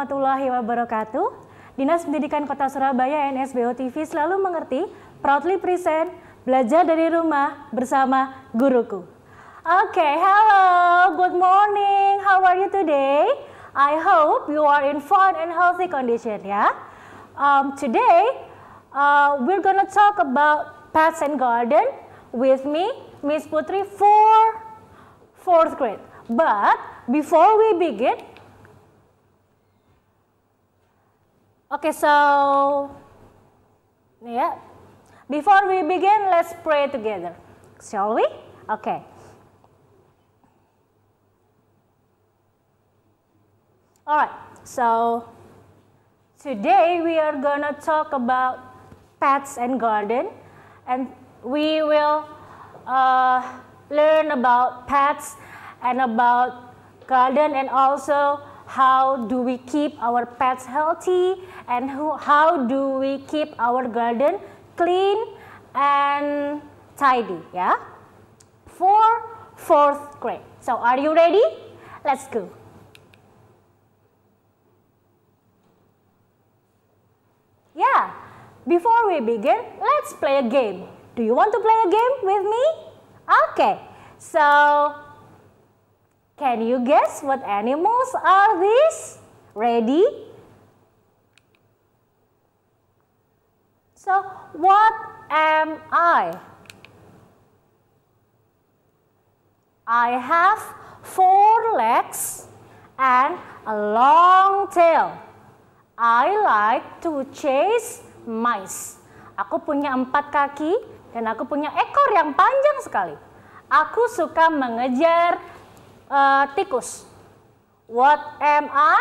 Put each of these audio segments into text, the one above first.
warahmatullahi wabarakatuh. Dinas Pendidikan Kota Surabaya NSBO TV selalu mengerti, proudly present, belajar dari rumah bersama guruku. Oke, okay, hello, good morning, how are you today? I hope you are in fine and healthy condition ya. Yeah? Um, today, uh, we're gonna talk about pets and garden with me, Miss Putri, for fourth grade. But before we begin, Okay, so yeah. Before we begin, let's pray together, shall we? Okay. All right. So today we are going to talk about pets and garden and we will uh, learn about pets and about garden and also how do we keep our pets healthy and who, how do we keep our garden clean and tidy, yeah? For fourth grade. So are you ready? Let's go. Yeah, before we begin, let's play a game. Do you want to play a game with me? Okay, so Can you guess what animals are these? Ready? So, what am I? I have four legs and a long tail. I like to chase mice. Aku punya empat kaki dan aku punya ekor yang panjang sekali. Aku suka mengejar A uh, tikus. What am I?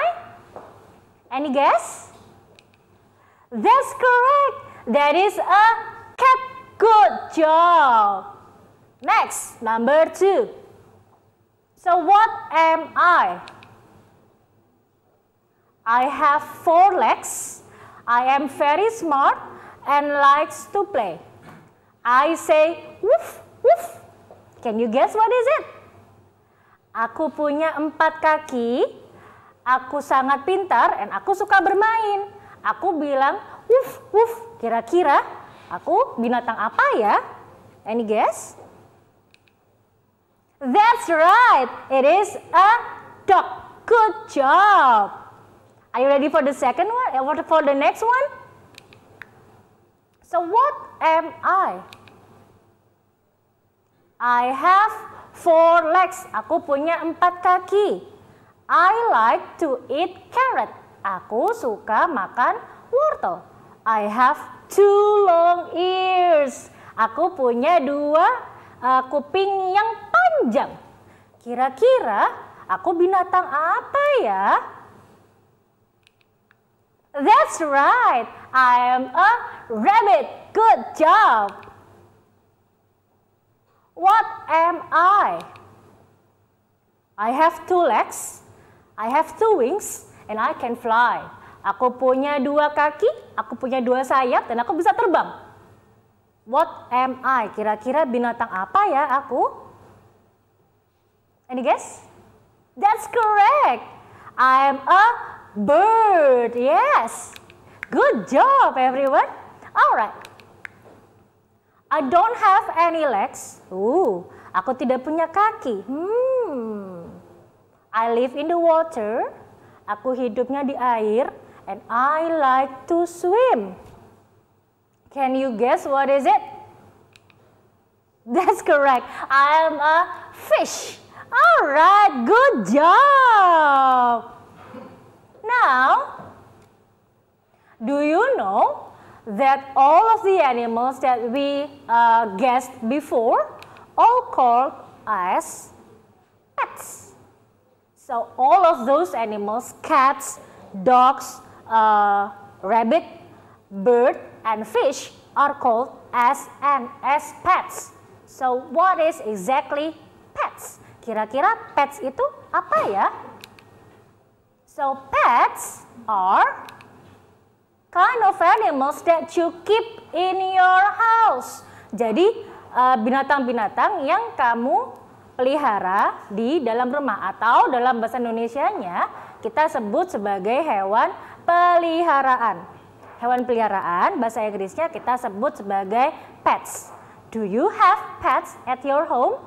Any guess? That's correct. That is a cat. Good job. Next, number two. So what am I? I have four legs. I am very smart and likes to play. I say woof, woof. Can you guess what is it? Aku punya empat kaki, aku sangat pintar, dan aku suka bermain. Aku bilang, wuf, wuf, kira-kira aku binatang apa ya? Any guess? That's right, it is a dog. Good job. Are you ready for the second one? Eh, what for the next one? So what am I? I have four legs. Aku punya empat kaki. I like to eat carrot. Aku suka makan wortel. I have two long ears. Aku punya dua uh, kuping yang panjang. Kira-kira aku binatang apa ya? That's right. I am a rabbit. Good job. What am I? I have two legs, I have two wings, and I can fly. Aku punya dua kaki, aku punya dua sayap, dan aku bisa terbang. What am I? Kira-kira binatang apa ya aku? Any guess? That's correct. I am a bird. Yes. Good job, everyone. All right. I don't have any legs. Ooh, aku tidak punya kaki. Hmm. I live in the water. Aku hidupnya di air. And I like to swim. Can you guess what is it? That's correct. I am a fish. Alright, good job. Now, do you know that all of the animals that we uh, guessed before all called as pets. So all of those animals, cats, dogs, uh, rabbit, bird, and fish are called as and as pets. So what is exactly pets? Kira-kira pets itu apa ya? So pets are kind of animals that you keep in your house. Jadi eh, binatang-binatang uh, yang kamu pelihara di dalam rumah atau dalam bahasa Indonesianya kita sebut sebagai hewan peliharaan. Hewan peliharaan bahasa Inggrisnya kita sebut sebagai pets. Do you have pets at your home?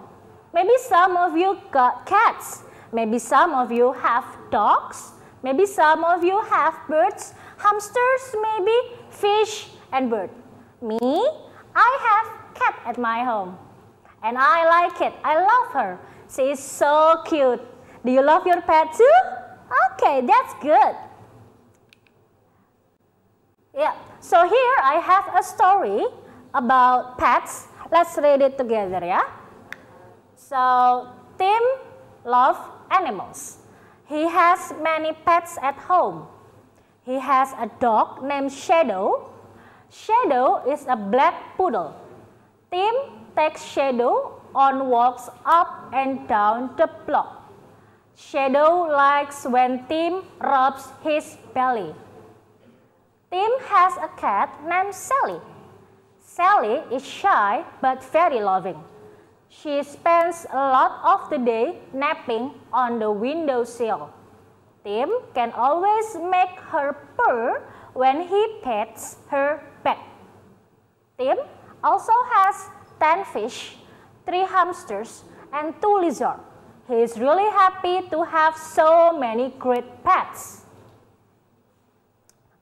Maybe some of you got cats. Maybe some of you have dogs. Maybe some of you have birds. hamsters maybe, fish and bird. Me, I have cat at my home. And I like it. I love her. She is so cute. Do you love your pet too? Okay, that's good. Yeah, so here I have a story about pets. Let's read it together, yeah? So, Tim loves animals. He has many pets at home. He has a dog named Shadow. Shadow is a black poodle. Tim takes Shadow on walks up and down the block. Shadow likes when Tim rubs his belly. Tim has a cat named Sally. Sally is shy but very loving. She spends a lot of the day napping on the windowsill. Tim can always make her purr when he pets her pet. Tim also has 10 fish, 3 hamsters, and 2 lizards. He is really happy to have so many great pets.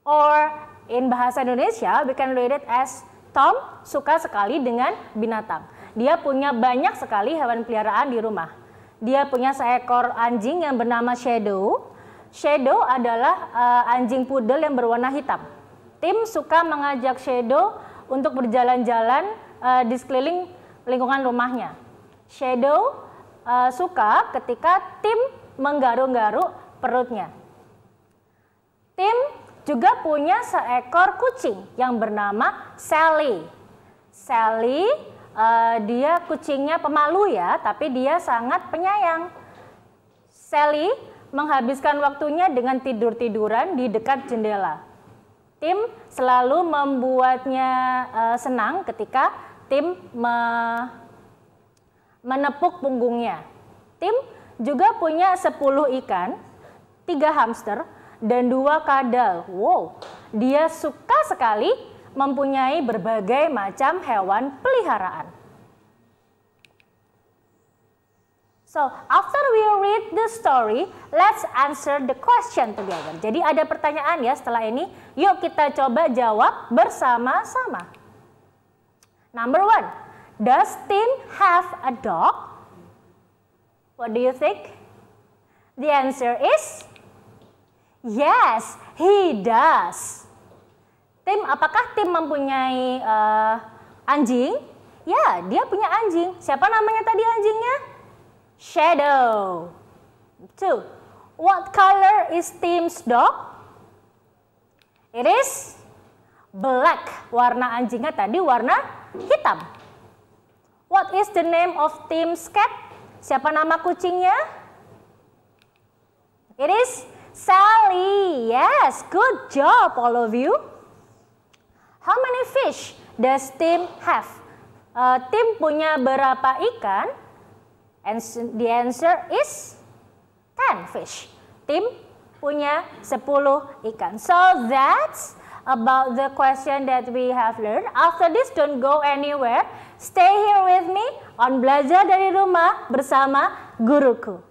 Or in bahasa Indonesia, we can read it as Tom suka sekali dengan binatang. Dia punya banyak sekali hewan peliharaan di rumah. Dia punya seekor anjing yang bernama Shadow, Shadow adalah uh, anjing poodle yang berwarna hitam. Tim suka mengajak Shadow untuk berjalan-jalan uh, di sekeliling lingkungan rumahnya. Shadow uh, suka ketika tim menggaruk-garuk perutnya. Tim juga punya seekor kucing yang bernama Sally. Sally uh, dia kucingnya pemalu ya, tapi dia sangat penyayang. Sally menghabiskan waktunya dengan tidur-tiduran di dekat jendela. Tim selalu membuatnya uh, senang ketika tim me menepuk punggungnya. Tim juga punya 10 ikan, tiga hamster, dan dua kadal. Wow, dia suka sekali mempunyai berbagai macam hewan peliharaan. So, after we read the story, let's answer the question together. Jadi ada pertanyaan ya setelah ini. Yuk kita coba jawab bersama-sama. Number one, does Tim have a dog? What do you think? The answer is yes, he does. Tim, apakah Tim mempunyai uh, anjing? Ya, dia punya anjing. Siapa namanya tadi anjingnya? Shadow. Two. What color is Tim's dog? It is black. Warna anjingnya tadi warna hitam. What is the name of Tim's cat? Siapa nama kucingnya? It is Sally. Yes, good job all of you. How many fish does Tim have? Uh, Tim punya berapa ikan? And the answer is 10 fish. Tim punya 10 ikan. So that's about the question that we have learned. After this don't go anywhere. Stay here with me on belajar dari rumah bersama guruku.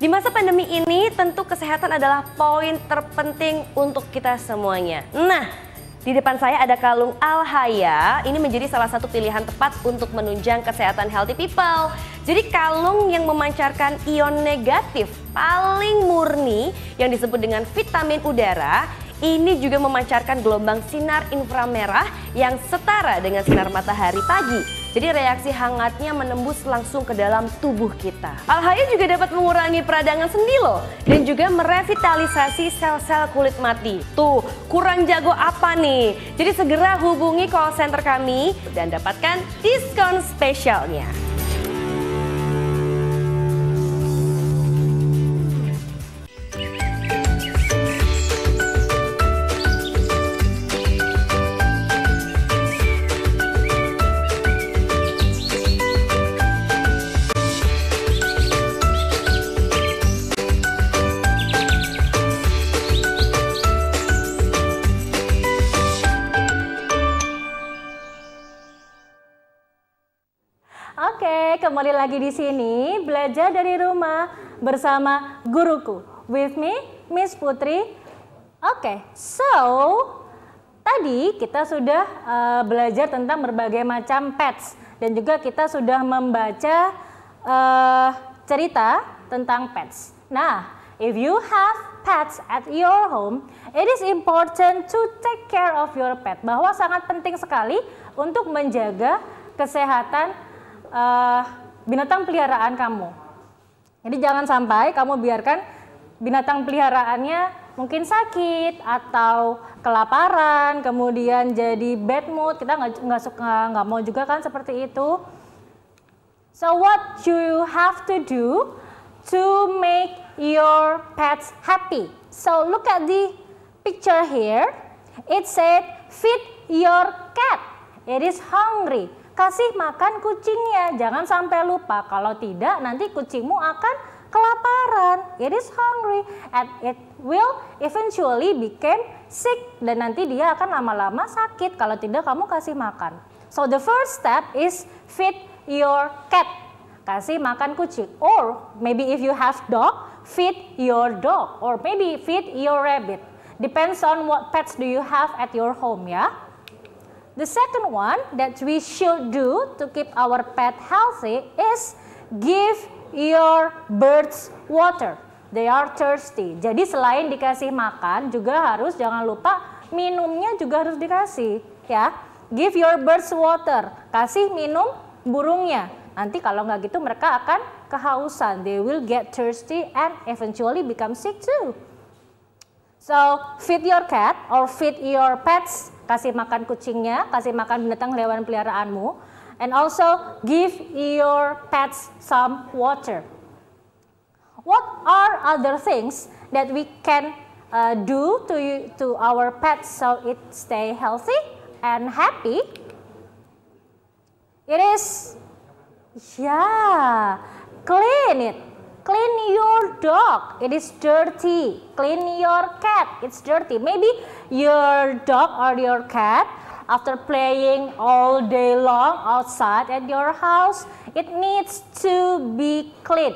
Di masa pandemi ini, tentu kesehatan adalah poin terpenting untuk kita semuanya. Nah, di depan saya ada kalung Alhaya. Ini menjadi salah satu pilihan tepat untuk menunjang kesehatan healthy people. Jadi kalung yang memancarkan ion negatif paling murni yang disebut dengan vitamin udara ini juga memancarkan gelombang sinar inframerah yang setara dengan sinar matahari pagi jadi reaksi hangatnya menembus langsung ke dalam tubuh kita. Alhaya juga dapat mengurangi peradangan sendi loh dan juga merevitalisasi sel-sel kulit mati. Tuh, kurang jago apa nih? Jadi segera hubungi call center kami dan dapatkan diskon spesialnya. lagi di sini belajar dari rumah bersama guruku. With me, Miss Putri. Oke, okay, so tadi kita sudah uh, belajar tentang berbagai macam pets dan juga kita sudah membaca uh, cerita tentang pets. Nah, if you have pets at your home, it is important to take care of your pet. Bahwa sangat penting sekali untuk menjaga kesehatan uh, binatang peliharaan kamu. Jadi jangan sampai kamu biarkan binatang peliharaannya mungkin sakit atau kelaparan, kemudian jadi bad mood. Kita nggak suka nggak mau juga kan seperti itu. So what you have to do to make your pets happy? So look at the picture here. It said feed your cat. It is hungry kasih makan kucingnya. Jangan sampai lupa. Kalau tidak nanti kucingmu akan kelaparan. It is hungry and it will eventually become sick dan nanti dia akan lama-lama sakit kalau tidak kamu kasih makan. So the first step is feed your cat. Kasih makan kucing or maybe if you have dog, feed your dog or maybe feed your rabbit. Depends on what pets do you have at your home ya. The second one that we should do to keep our pet healthy is give your birds water. They are thirsty. Jadi selain dikasih makan juga harus jangan lupa minumnya juga harus dikasih ya. Give your birds water. Kasih minum burungnya. Nanti kalau nggak gitu mereka akan kehausan. They will get thirsty and eventually become sick too. So feed your cat or feed your pets kasih makan kucingnya, kasih makan binatang hewan peliharaanmu. And also give your pets some water. What are other things that we can uh, do to you, to our pets so it stay healthy and happy? It is yeah, clean it. Clean your dog. It is dirty. Clean your cat. It's dirty. Maybe your dog or your cat after playing all day long outside at your house, it needs to be clean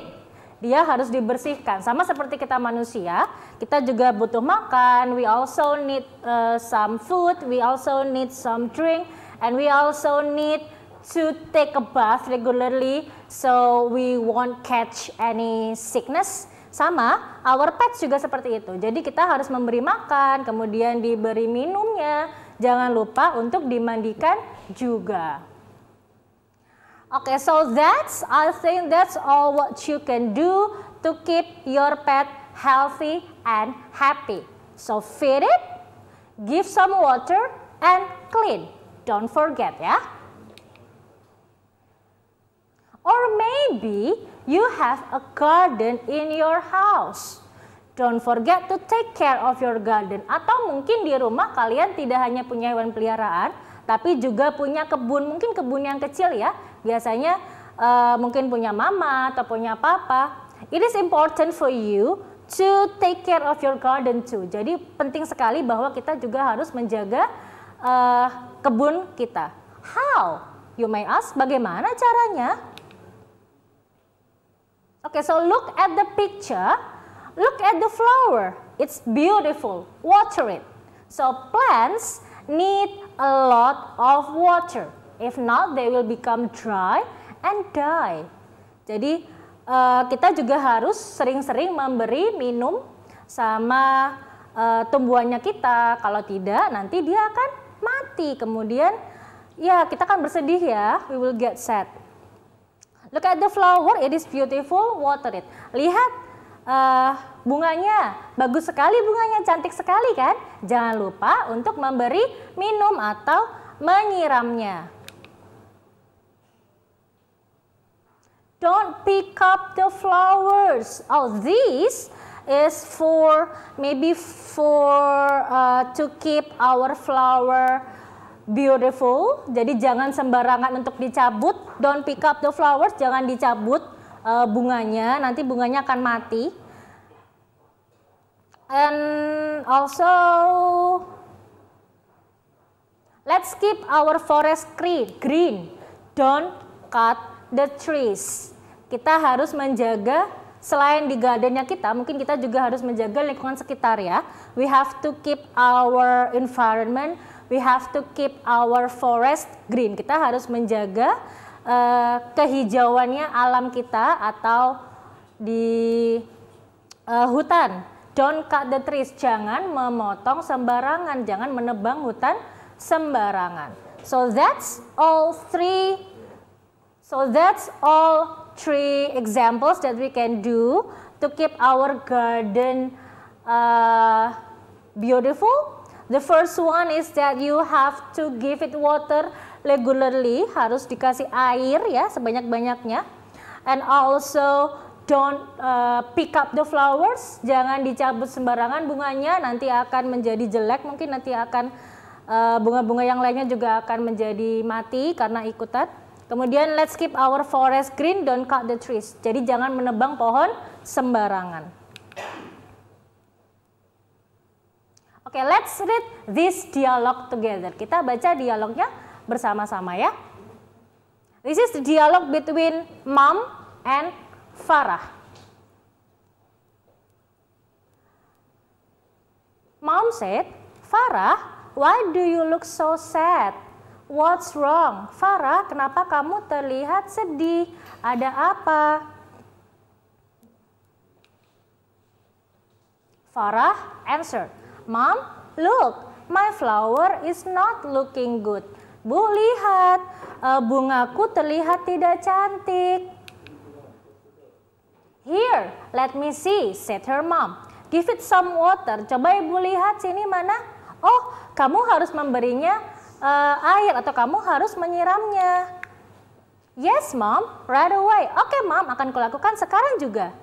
dia harus dibersihkan. Sama seperti kita manusia, kita juga butuh makan, we also need uh, some food, we also need some drink, and we also need to take a bath regularly so we won't catch any sickness sama, our pets juga seperti itu. Jadi kita harus memberi makan, kemudian diberi minumnya. Jangan lupa untuk dimandikan juga. Oke, okay, so that's I think that's all what you can do to keep your pet healthy and happy. So feed it, give some water and clean. Don't forget ya. Or maybe you have a garden in your house. Don't forget to take care of your garden. Atau mungkin di rumah kalian tidak hanya punya hewan peliharaan, tapi juga punya kebun. Mungkin kebun yang kecil ya. Biasanya uh, mungkin punya mama atau punya papa. It is important for you to take care of your garden too. Jadi penting sekali bahwa kita juga harus menjaga uh, kebun kita. How? You may ask, bagaimana caranya? Okay, so look at the picture. Look at the flower. It's beautiful. Water it. So plants need a lot of water. If not, they will become dry and die. Jadi eh, kita juga harus sering-sering memberi minum sama eh, tumbuhannya kita. Kalau tidak, nanti dia akan mati. Kemudian ya kita akan bersedih ya. We will get sad. Look at the flower, it is beautiful, water it. Lihat uh, bunganya, bagus sekali bunganya, cantik sekali kan? Jangan lupa untuk memberi minum atau menyiramnya. Don't pick up the flowers. Oh, this is for maybe for uh, to keep our flower beautiful. Jadi jangan sembarangan untuk dicabut. Don't pick up the flowers, jangan dicabut uh, bunganya. Nanti bunganya akan mati. And also let's keep our forest green. Don't cut the trees. Kita harus menjaga selain di gardennya kita, mungkin kita juga harus menjaga lingkungan sekitar ya. We have to keep our environment we have to keep our forest green. Kita harus menjaga uh, kehijauannya alam kita atau di uh, hutan. Don't cut the trees. Jangan memotong sembarangan, jangan menebang hutan sembarangan. So that's all three So that's all three examples that we can do to keep our garden uh, beautiful The first one is that you have to give it water regularly, harus dikasih air ya sebanyak-banyaknya. And also don't uh, pick up the flowers, jangan dicabut sembarangan bunganya, nanti akan menjadi jelek, mungkin nanti akan uh, bunga-bunga uh, bunga -bunga yang lainnya juga akan menjadi mati karena ikutan. Kemudian let's keep our forest green, don't cut the trees. Jadi jangan menebang pohon sembarangan. Oke, okay, let's read this dialogue together. Kita baca dialognya bersama-sama ya. This is the dialogue between mom and Farah. Mom said, Farah, why do you look so sad? What's wrong? Farah, kenapa kamu terlihat sedih? Ada apa? Farah answered, Mom, look, my flower is not looking good. Bu, lihat, eh, bungaku terlihat tidak cantik. Here, let me see, said her mom. Give it some water. Coba ibu lihat sini mana? Oh, kamu harus memberinya uh, air atau kamu harus menyiramnya. Yes, mom, right away. Oke, okay, mom, akan kulakukan sekarang juga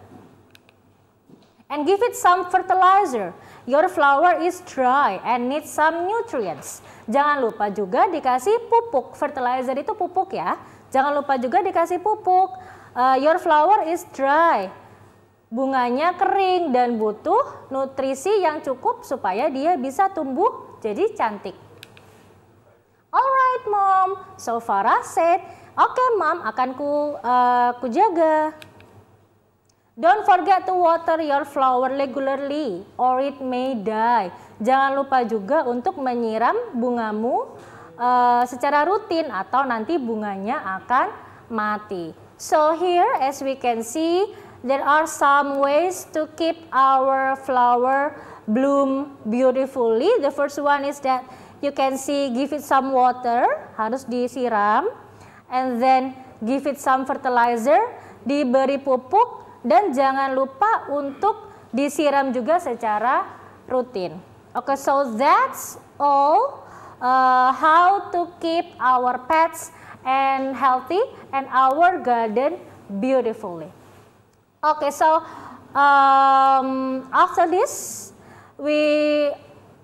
and give it some fertilizer. Your flower is dry and needs some nutrients. Jangan lupa juga dikasih pupuk. Fertilizer itu pupuk ya. Jangan lupa juga dikasih pupuk. Uh, your flower is dry. Bunganya kering dan butuh nutrisi yang cukup supaya dia bisa tumbuh jadi cantik. Alright mom, so Farah said, oke okay, mom akan ku, uh, ku jaga. Don't forget to water your flower regularly or it may die. Jangan lupa juga untuk menyiram bungamu uh, secara rutin atau nanti bunganya akan mati. So here as we can see there are some ways to keep our flower bloom beautifully. The first one is that you can see give it some water, harus disiram and then give it some fertilizer, diberi pupuk dan jangan lupa untuk disiram juga secara rutin. Oke, okay, so that's all uh, how to keep our pets and healthy and our garden beautifully. Okay, so um, after this, we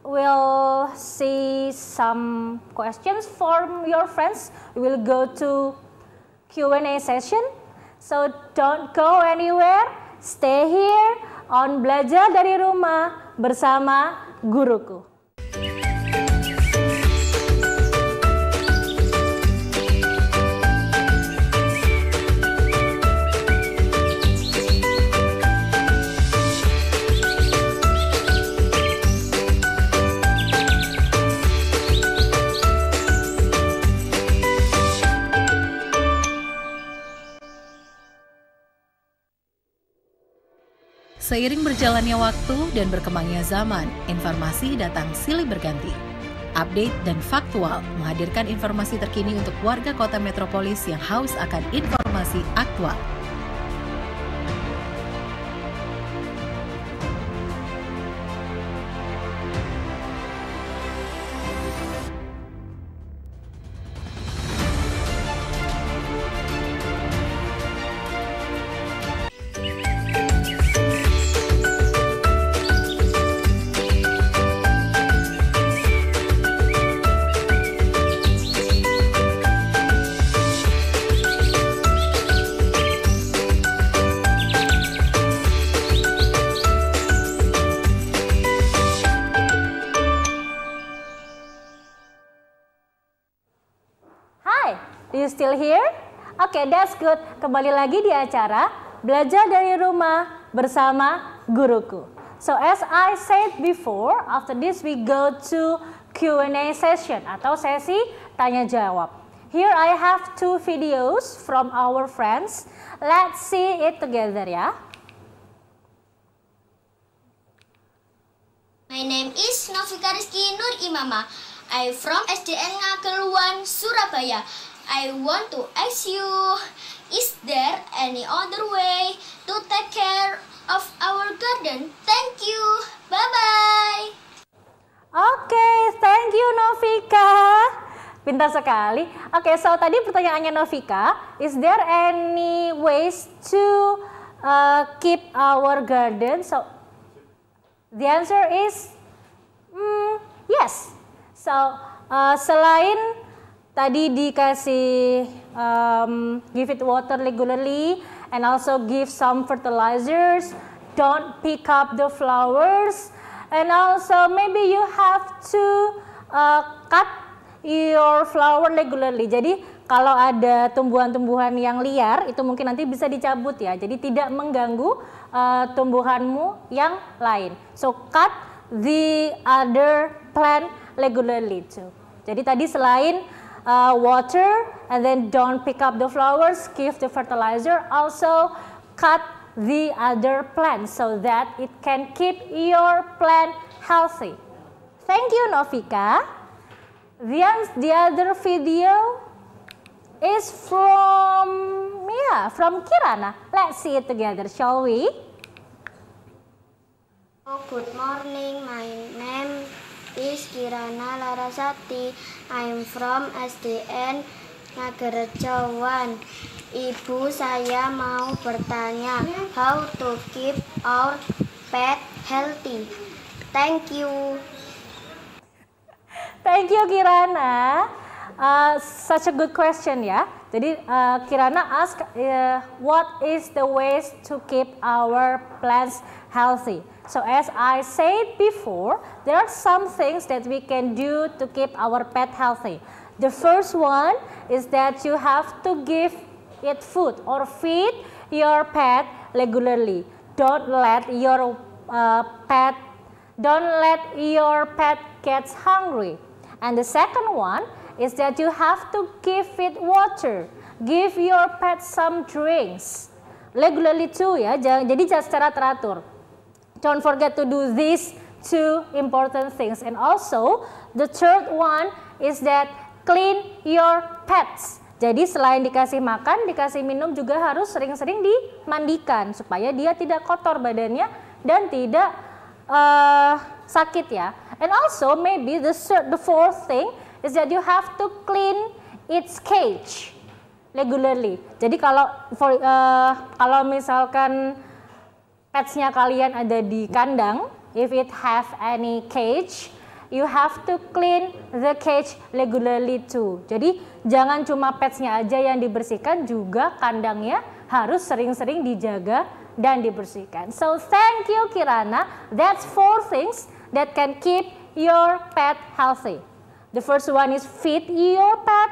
will see some questions from your friends. We will go to Q&A session. So don't go anywhere, stay here on belajar dari rumah bersama guruku. Seiring berjalannya waktu dan berkembangnya zaman, informasi datang silih berganti. Update dan faktual menghadirkan informasi terkini untuk warga kota metropolis yang haus akan informasi aktual. Hi, do you still here? Oke, okay, that's good. Kembali lagi di acara Belajar dari Rumah bersama Guruku. So as I said before, after this we go to Q&A session atau sesi tanya jawab. Here I have two videos from our friends. Let's see it together ya. My name is Novika Rizki Nur Imama. I from SDN Ngakeluan, Surabaya. I want to ask you, is there any other way to take care of our garden? Thank you. Bye-bye. Oke, okay, thank you Novika. Pintar sekali. Oke, okay, so tadi pertanyaannya Novika, is there any ways to uh, keep our garden? So the answer is mm, yes. So uh, eh, selain tadi dikasih um, give it water regularly and also give some fertilizers. Don't pick up the flowers and also maybe you have to uh, cut your flower regularly. Jadi kalau ada tumbuhan-tumbuhan yang liar itu mungkin nanti bisa dicabut ya. Jadi tidak mengganggu uh, tumbuhanmu yang lain. So cut the other plant regularly too. Jadi tadi selain uh, water and then don't pick up the flowers, give the fertilizer, also cut the other plant so that it can keep your plant healthy. Thank you Novika. The, the other video is from, yeah, from Kirana. Let's see it together, shall we? Oh, good morning, my name Tis Kirana Larasati. I'm from SDN Nagerejo 1. Ibu saya mau bertanya how to keep our pet healthy. Thank you. Thank you Kirana. Uh, such a good question ya. Jadi uh, Kirana ask uh, what is the ways to keep our plants healthy? So as I said before, there are some things that we can do to keep our pet healthy. The first one is that you have to give it food or feed your pet regularly. Don't let your uh, pet don't let your pet gets hungry. And the second one is that you have to give it water. Give your pet some drinks. Regularly too ya, jadi secara teratur. Don't forget to do these two important things. And also, the third one is that clean your pets. Jadi selain dikasih makan, dikasih minum juga harus sering-sering dimandikan supaya dia tidak kotor badannya dan tidak uh, sakit ya. And also maybe the third, the fourth thing is that you have to clean its cage regularly. Jadi kalau for, uh, kalau misalkan petsnya kalian ada di kandang, if it have any cage, you have to clean the cage regularly too. Jadi jangan cuma petsnya aja yang dibersihkan, juga kandangnya harus sering-sering dijaga dan dibersihkan. So thank you Kirana. That's four things that can keep your pet healthy. The first one is feed your pet,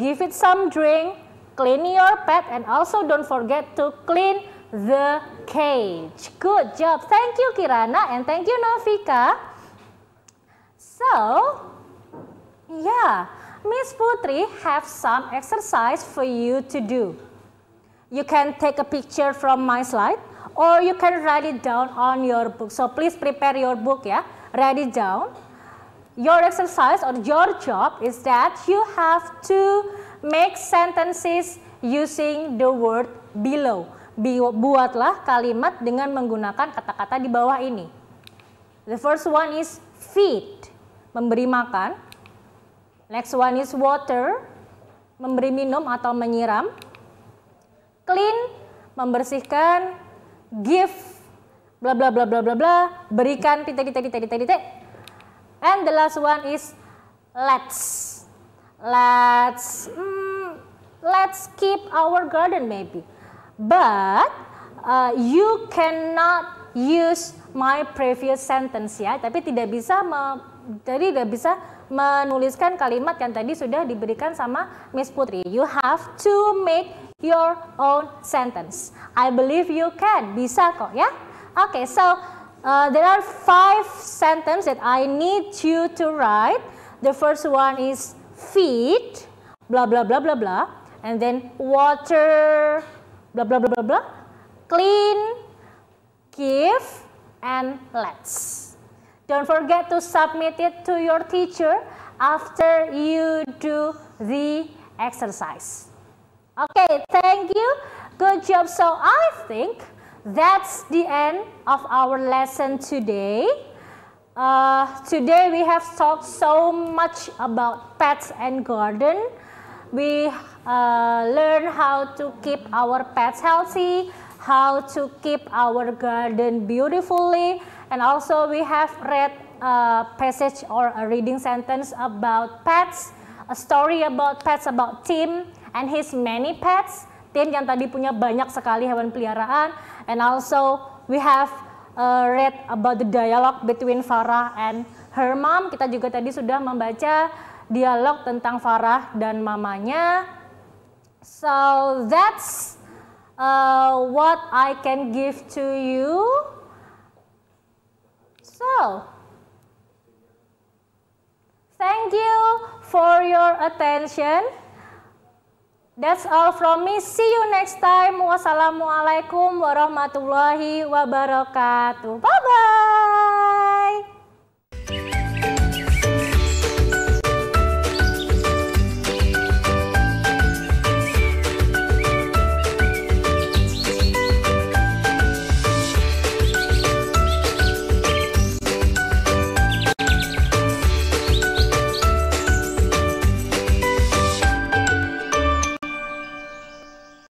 give it some drink, clean your pet, and also don't forget to clean the cage. Good job. Thank you, Kirana, and thank you, Novika. So, yeah, Miss Putri have some exercise for you to do. You can take a picture from my slide or you can write it down on your book. So, please prepare your book, yeah. Write it down. Your exercise or your job is that you have to make sentences using the word below buatlah kalimat dengan menggunakan kata-kata di bawah ini. The first one is feed, memberi makan. Next one is water, memberi minum atau menyiram. Clean, membersihkan. Give, bla bla bla bla bla bla, berikan titik titik titik titik titik. And the last one is let's, let's, mm, let's keep our garden maybe but uh, you cannot use my previous sentence ya, tapi tidak bisa me, jadi tidak bisa menuliskan kalimat yang tadi sudah diberikan sama Miss Putri. You have to make your own sentence. I believe you can. Bisa kok ya. Oke, okay, so uh, there are five sentences that I need you to write. The first one is feet, blah blah blah blah blah, and then water, blah blah blah blah blah clean give and let's don't forget to submit it to your teacher after you do the exercise okay thank you good job so i think that's the end of our lesson today uh, today we have talked so much about pets and garden we Uh, learn how to keep our pets healthy, how to keep our garden beautifully, and also we have read a passage or a reading sentence about pets, a story about pets about Tim and his many pets. Tim yang tadi punya banyak sekali hewan peliharaan, and also we have uh, read about the dialogue between Farah and her mom. Kita juga tadi sudah membaca dialog tentang Farah dan mamanya So that's uh, what I can give to you. So, thank you for your attention. That's all from me. See you next time. Wassalamualaikum warahmatullahi wabarakatuh. Bye-bye.